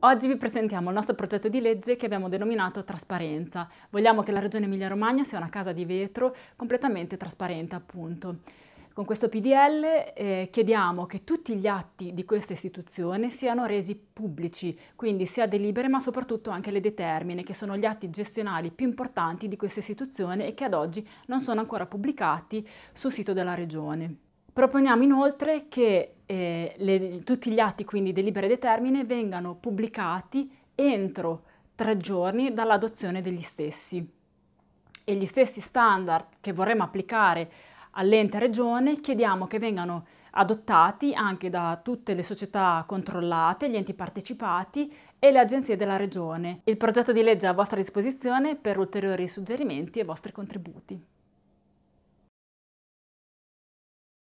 Oggi vi presentiamo il nostro progetto di legge che abbiamo denominato Trasparenza. Vogliamo che la Regione Emilia-Romagna sia una casa di vetro completamente trasparente, appunto. Con questo PDL eh, chiediamo che tutti gli atti di questa istituzione siano resi pubblici, quindi sia delibere ma soprattutto anche le determine, che sono gli atti gestionali più importanti di questa istituzione e che ad oggi non sono ancora pubblicati sul sito della Regione. Proponiamo inoltre che eh, le, tutti gli atti quindi di libera determine vengano pubblicati entro tre giorni dall'adozione degli stessi e gli stessi standard che vorremmo applicare all'ente regione chiediamo che vengano adottati anche da tutte le società controllate, gli enti partecipati e le agenzie della regione. Il progetto di legge è a vostra disposizione per ulteriori suggerimenti e vostri contributi.